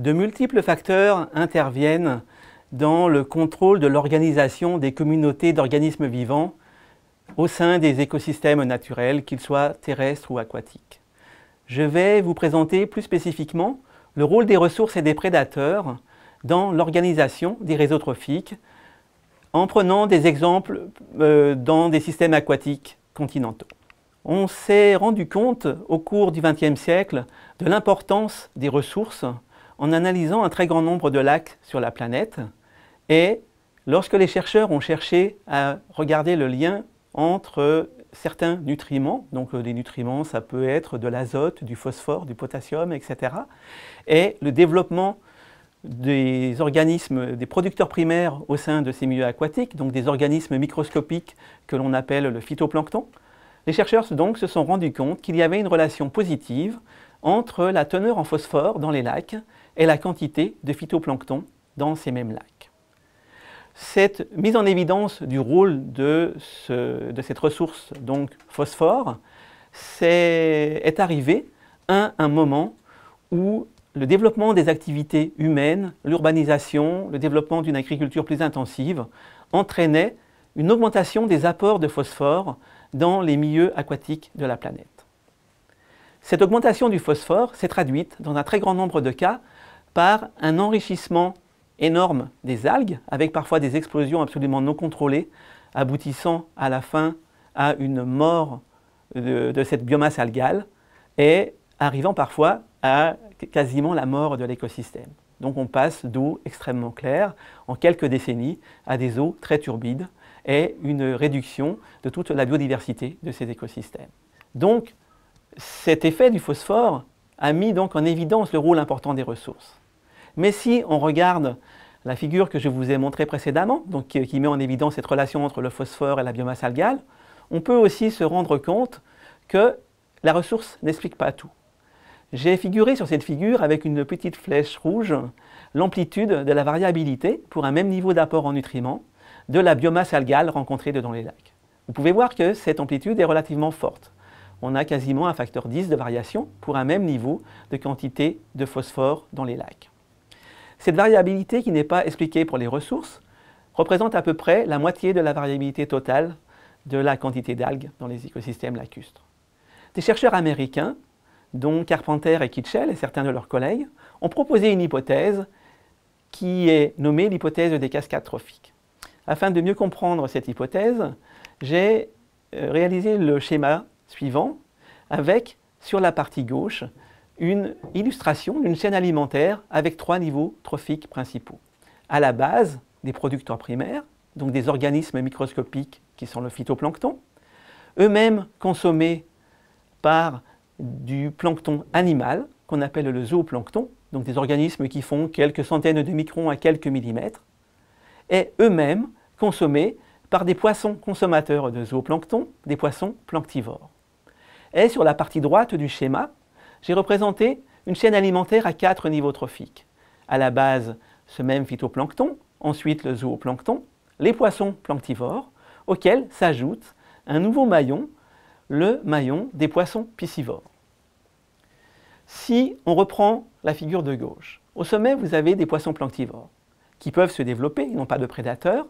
De multiples facteurs interviennent dans le contrôle de l'organisation des communautés d'organismes vivants au sein des écosystèmes naturels, qu'ils soient terrestres ou aquatiques. Je vais vous présenter plus spécifiquement le rôle des ressources et des prédateurs dans l'organisation des réseaux trophiques, en prenant des exemples euh, dans des systèmes aquatiques continentaux. On s'est rendu compte au cours du XXe siècle de l'importance des ressources en analysant un très grand nombre de lacs sur la planète. Et lorsque les chercheurs ont cherché à regarder le lien entre certains nutriments, donc euh, des nutriments, ça peut être de l'azote, du phosphore, du potassium, etc., et le développement des organismes, des producteurs primaires au sein de ces milieux aquatiques, donc des organismes microscopiques que l'on appelle le phytoplancton. Les chercheurs donc se sont rendus compte qu'il y avait une relation positive entre la teneur en phosphore dans les lacs et la quantité de phytoplancton dans ces mêmes lacs. Cette mise en évidence du rôle de, cette ressource, donc phosphore, est, est arrivée à un moment où le développement des activités humaines, l'urbanisation, le développement d'une agriculture plus intensive entraînait une augmentation des apports de phosphore dans les milieux aquatiques de la planète. Cette augmentation du phosphore s'est traduite dans un très grand nombre de cas par un enrichissement énorme des algues, avec parfois des explosions absolument non contrôlées, aboutissant à la fin à une mort de, cette biomasse algale et arrivant parfois à quasiment la mort de l'écosystème. Donc on passe d'eau extrêmement claire en quelques décennies à des eaux très turbides et une réduction de toute la biodiversité de ces écosystèmes. Donc cet effet du phosphore a mis donc en évidence le rôle important des ressources. Mais si on regarde la figure que je vous ai montrée précédemment, qui, qui met en évidence cette relation entre le phosphore et la biomasse algale, on peut aussi se rendre compte que la ressource n'explique pas tout. J'ai figuré sur cette figure avec une petite flèche rouge l'amplitude de la variabilité pour un même niveau d'apport en nutriments de la biomasse algale rencontrée dans les lacs. Vous pouvez voir que cette amplitude est relativement forte. On a quasiment un facteur 10 de variation pour un même niveau de quantité de phosphore dans les lacs. Cette variabilité qui n'est pas expliquée pour les ressources représente à peu près la moitié de la variabilité totale de la quantité d'algues dans les écosystèmes lacustres. Des chercheurs américains, dont Carpenter et Kitchell et certains de leurs collègues, ont proposé une hypothèse qui est nommée l'hypothèse des cascades trophiques. Afin de mieux comprendre cette hypothèse, j'ai euh, réalisé le schéma suivant avec, sur la partie gauche, une illustration d'une chaîne alimentaire avec trois niveaux trophiques principaux. À la base, des producteurs primaires, donc des organismes microscopiques qui sont le phytoplancton, eux-mêmes consommés par du plancton animal qu'on appelle le zooplancton, donc des organismes qui font quelques centaines de microns à quelques millimètres, et eux-mêmes consommés par des poissons consommateurs de zooplancton, des poissons planctivores. Et sur la partie droite du schéma, j'ai représenté une chaîne alimentaire à quatre niveaux trophiques. À la base, ce même phytoplancton, ensuite le zooplancton, les poissons planctivores, auxquels s'ajoute un nouveau maillon, le maillon des poissons piscivores. Si on reprend la figure de gauche, au sommet vous avez des poissons planctivores qui peuvent se développer, ils n'ont pas de prédateurs,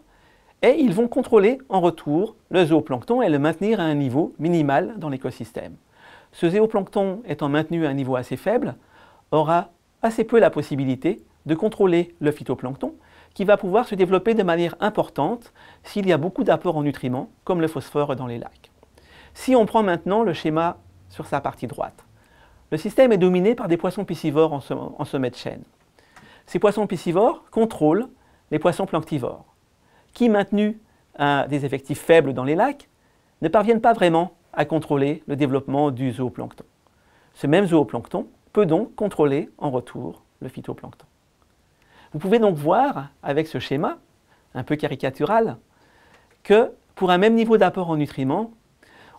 et ils vont contrôler en retour le zooplancton et le maintenir à un niveau minimal dans l'écosystème ce zooplancton étant maintenu à un niveau assez faible, aura assez peu la possibilité de contrôler le phytoplancton qui va pouvoir se développer de manière importante s'il y a beaucoup d'apports en nutriments comme le phosphore dans les lacs. Si on prend maintenant le schéma sur sa partie droite, le système est dominé par des poissons piscivores en sommet de chaîne. Ces poissons piscivores contrôlent les poissons planctivores, qui, maintenus à des effectifs faibles dans les lacs, ne parviennent pas vraiment à contrôler le développement du zooplancton. Ce même zooplancton peut donc contrôler en retour le phytoplancton. Vous pouvez donc voir avec ce schéma, un peu caricatural, que pour un même niveau d'apport en nutriments,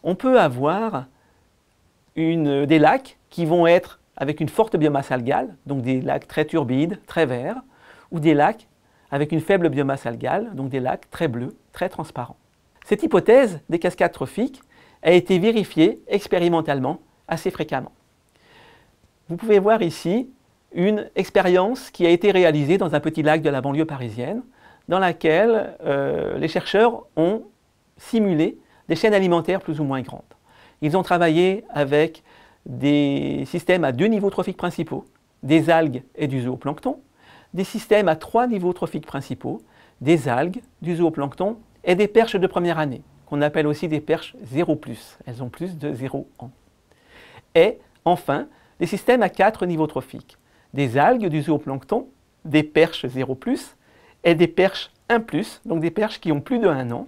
on peut avoir des lacs qui vont être avec une forte biomasse algale, donc des lacs très turbides, très verts, ou des lacs avec une faible biomasse algale, donc des lacs très bleus, très transparents. Cette hypothèse des cascades trophiques a été vérifiée expérimentalement assez fréquemment. Vous pouvez voir ici une expérience qui a été réalisée dans un petit lac de la banlieue parisienne, dans laquelle euh, les chercheurs ont simulé des chaînes alimentaires plus ou moins grandes. Ils ont travaillé avec des systèmes à deux niveaux trophiques principaux, des algues et du zooplancton, des systèmes à trois niveaux trophiques principaux, des algues, du zooplancton et des perches de première année qu'on appelle aussi des perches 0 ⁇ Elles ont plus de 0 ans. Et enfin, des systèmes à quatre niveaux trophiques. Des algues, du zooplancton, des perches 0 ⁇ et des perches 1 ⁇ donc des perches qui ont plus de 1 an,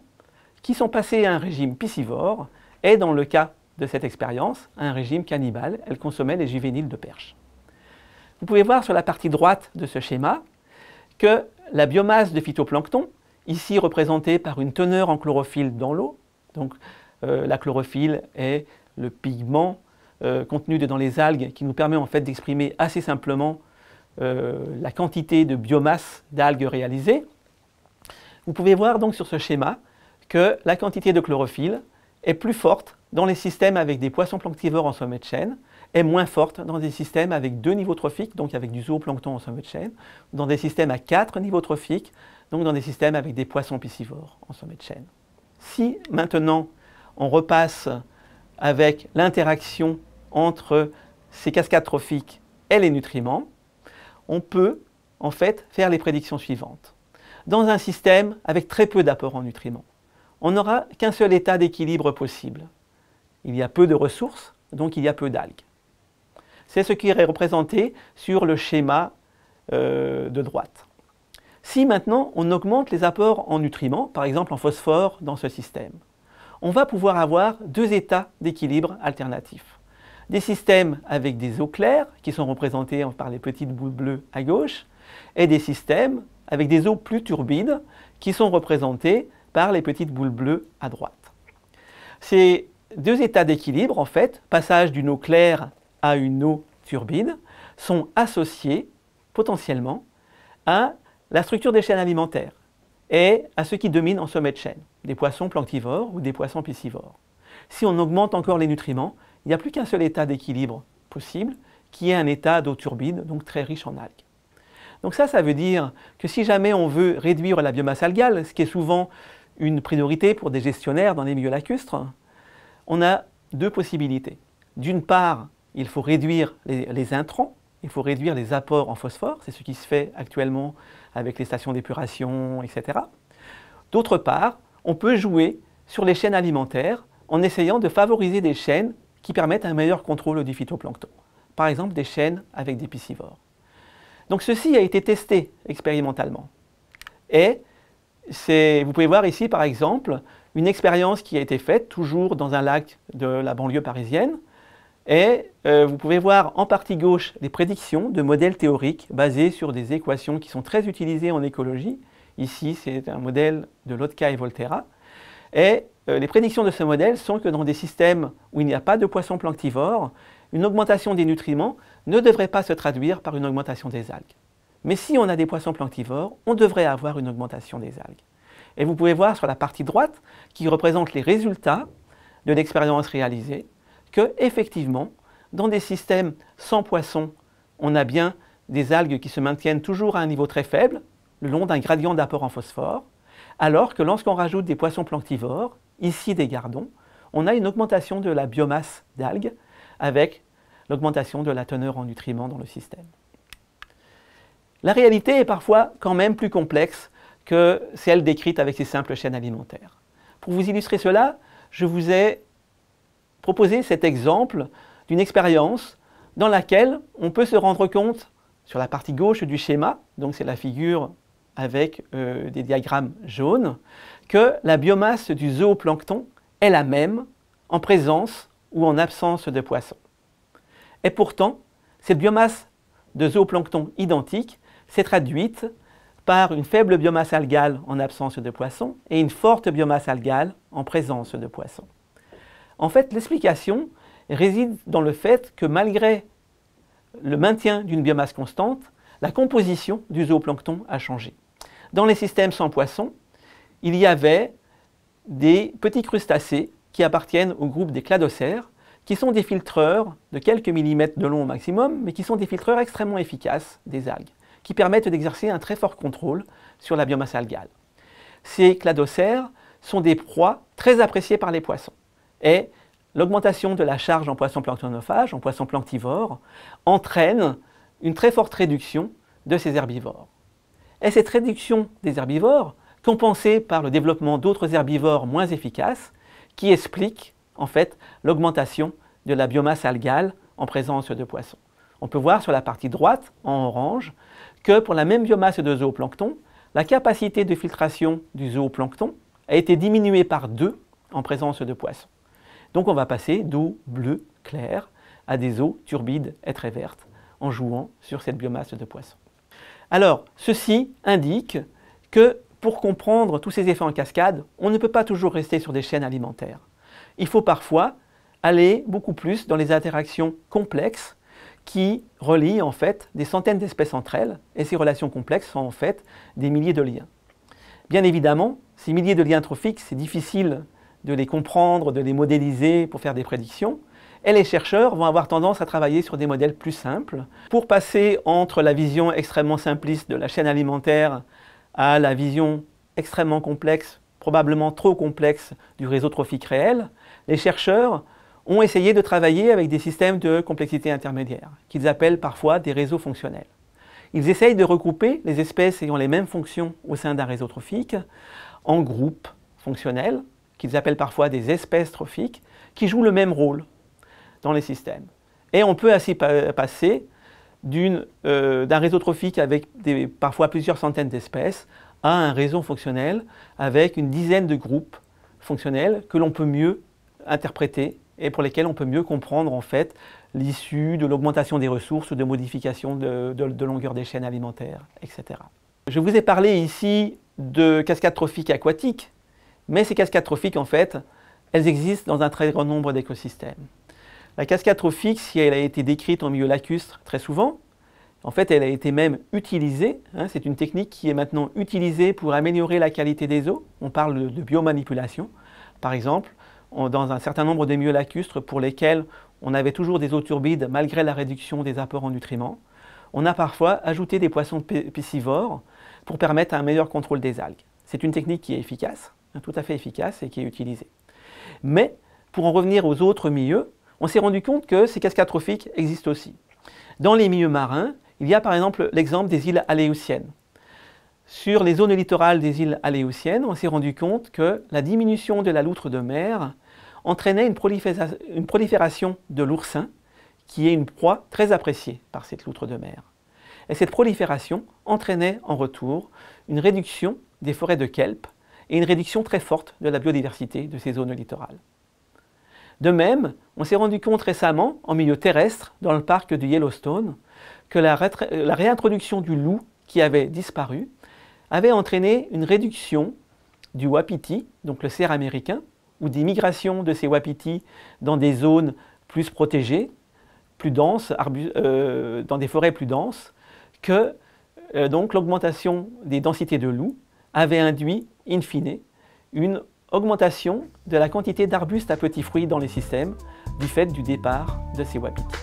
qui sont passées à un régime piscivore, et dans le cas de cette expérience, à un régime cannibale, elles consommaient les juvéniles de perches. Vous pouvez voir sur la partie droite de ce schéma que la biomasse de phytoplancton, ici représentée par une teneur en chlorophylle dans l'eau. Donc euh, la chlorophylle est le pigment euh, contenu dans les algues qui nous permet en fait d'exprimer assez simplement euh, la quantité de biomasse d'algues réalisée. Vous pouvez voir donc sur ce schéma que la quantité de chlorophylle est plus forte dans les systèmes avec des poissons planctivores en sommet de chaîne, est moins forte dans des systèmes avec deux niveaux trophiques, donc avec du zooplancton en sommet de chaîne, dans des systèmes à quatre niveaux trophiques, donc dans des systèmes avec des poissons piscivores en sommet de chaîne. Si maintenant on repasse avec l'interaction entre ces cascades trophiques et les nutriments, on peut en fait faire les prédictions suivantes. Dans un système avec très peu d'apport en nutriments, on n'aura qu'un seul état d'équilibre possible. Il y a peu de ressources, donc il y a peu d'algues. C'est ce qui est représenté sur le schéma euh, de droite si maintenant on augmente les apports en nutriments, par exemple en phosphore dans ce système, on va pouvoir avoir deux états d'équilibre alternatifs. Des systèmes avec des eaux claires, qui sont représentées par les petites boules bleues à gauche, et des systèmes avec des eaux plus turbides, qui sont représentées par les petites boules bleues à droite. Ces deux états d'équilibre, en fait, passage d'une eau claire à une eau turbide, sont associés potentiellement à la structure des chaînes alimentaires est à ce qui domine en sommet de chaîne, des poissons planctivores ou des poissons piscivores. Si on augmente encore les nutriments, il n'y a plus qu'un seul état d'équilibre possible, qui est un état d'eau turbide, donc très riche en algues. Donc ça, ça veut dire que si jamais on veut réduire la biomasse algale, ce qui est souvent une priorité pour des gestionnaires dans les milieux lacustres, on a deux possibilités. D'une part, il faut réduire les intrants, il faut réduire les apports en phosphore, c'est ce qui se fait actuellement avec les stations d'épuration, etc. D'autre part, on peut jouer sur les chaînes alimentaires en essayant de favoriser des chaînes qui permettent un meilleur contrôle du phytoplancton. Par exemple, des chaînes avec des piscivores. Donc ceci a été testé expérimentalement. Et vous pouvez voir ici, par exemple, une expérience qui a été faite, toujours dans un lac de la banlieue parisienne, et euh, vous pouvez voir en partie gauche les prédictions de modèles théoriques basés sur des équations qui sont très utilisées en écologie. Ici, c'est un modèle de Lotka et Volterra. Et euh, les prédictions de ce modèle sont que dans des systèmes où il n'y a pas de poissons planctivores, une augmentation des nutriments ne devrait pas se traduire par une augmentation des algues. Mais si on a des poissons planctivores, on devrait avoir une augmentation des algues. Et vous pouvez voir sur la partie droite qui représente les résultats de l'expérience réalisée que effectivement, dans des systèmes sans poissons, on a bien des algues qui se maintiennent toujours à un niveau très faible, le long d'un gradient d'apport en phosphore, alors que lorsqu'on rajoute des poissons planctivores, ici des gardons, on a une augmentation de la biomasse d'algues avec l'augmentation de la teneur en nutriments dans le système. La réalité est parfois quand même plus complexe que celle décrite avec ces simples chaînes alimentaires. Pour vous illustrer cela, je vous ai proposer cet exemple d'une expérience dans laquelle on peut se rendre compte sur la partie gauche du schéma, donc c'est la figure avec euh, des diagrammes jaunes, que la biomasse du zooplancton est la même en présence ou en absence de poissons. Et pourtant, cette biomasse de zooplancton identique s'est traduite par une faible biomasse algale en absence de poissons et une forte biomasse algale en présence de poissons. En fait, l'explication réside dans le fait que malgré le maintien d'une biomasse constante, la composition du zooplancton a changé. Dans les systèmes sans poissons, il y avait des petits crustacés qui appartiennent au groupe des cladocères, qui sont des filtreurs de quelques millimètres de long au maximum, mais qui sont des filtreurs extrêmement efficaces des algues, qui permettent d'exercer un très fort contrôle sur la biomasse algale. Ces cladocères sont des proies très appréciées par les poissons. Et l'augmentation de la charge en poissons planctonophages, en poissons planctivores, entraîne une très forte réduction de ces herbivores. Et cette réduction des herbivores, compensée par le développement d'autres herbivores moins efficaces, qui explique en fait l'augmentation de la biomasse algale en présence de poissons. On peut voir sur la partie droite, en orange, que pour la même biomasse de zooplancton, la capacité de filtration du zooplancton a été diminuée par deux en présence de poissons. Donc on va passer d'eau bleue claire à des eaux turbides et très vertes en jouant sur cette biomasse de poissons. Alors, ceci indique que pour comprendre tous ces effets en cascade, on ne peut pas toujours rester sur des chaînes alimentaires. Il faut parfois aller beaucoup plus dans les interactions complexes qui relient en fait des centaines d'espèces entre elles, et ces relations complexes sont en fait des milliers de liens. Bien évidemment, ces milliers de liens trophiques, c'est difficile de les comprendre, de les modéliser pour faire des prédictions. Et les chercheurs vont avoir tendance à travailler sur des modèles plus simples pour passer entre la vision extrêmement simpliste de la chaîne alimentaire à la vision extrêmement complexe, probablement trop complexe, du réseau trophique réel. Les chercheurs ont essayé de travailler avec des systèmes de complexité intermédiaire, qu'ils appellent parfois des réseaux fonctionnels. Ils essayent de regrouper les espèces ayant les mêmes fonctions au sein d'un réseau trophique en groupes fonctionnels qu'ils appellent parfois des espèces trophiques, qui jouent le même rôle dans les systèmes. Et on peut ainsi passer euh, d'un réseau trophique avec parfois plusieurs centaines d'espèces à un réseau fonctionnel avec une dizaine de groupes fonctionnels que l'on peut mieux interpréter et pour lesquels on peut mieux comprendre en fait l'issue de l'augmentation des ressources ou de modification de, de, longueur des chaînes alimentaires, etc. Je vous ai parlé ici de cascades trophiques aquatiques mais ces cascades trophiques, en fait, elles existent dans un très grand nombre d'écosystèmes. La cascade trophique, si elle a été décrite en milieu lacustre très souvent, en fait, elle a été même utilisée. Hein, c'est une technique qui est maintenant utilisée pour améliorer la qualité des eaux. On parle de, biomanipulation, par exemple, dans un certain nombre des milieux lacustres pour lesquels on avait toujours des eaux turbides malgré la réduction des apports en nutriments. On a parfois ajouté des poissons piscivores pour permettre un meilleur contrôle des algues. C'est une technique qui est efficace, tout à fait efficace et qui est utilisé. Mais pour en revenir aux autres milieux, on s'est rendu compte que ces cascades trophiques existent aussi. Dans les milieux marins, il y a par exemple l'exemple des îles Aléoutiennes. Sur les zones littorales des îles Aléoutiennes, on s'est rendu compte que la diminution de la loutre de mer entraînait une prolifération de l'oursin, qui est une proie très appréciée par cette loutre de mer. Et cette prolifération entraînait en retour une réduction des forêts de kelp, et une réduction très forte de la biodiversité de ces zones littorales. De même, on s'est rendu compte récemment, en milieu terrestre, dans le parc du Yellowstone, que la, euh, réintroduction du loup qui avait disparu avait entraîné une réduction du wapiti, donc le cerf américain, ou des migrations de ces wapitis dans des zones plus protégées, plus denses, euh, dans des forêts plus denses, que euh, donc l'augmentation des densités de loups avait induit in fine, une augmentation de la quantité d'arbustes à petits fruits dans les systèmes du fait du départ de ces wapitis.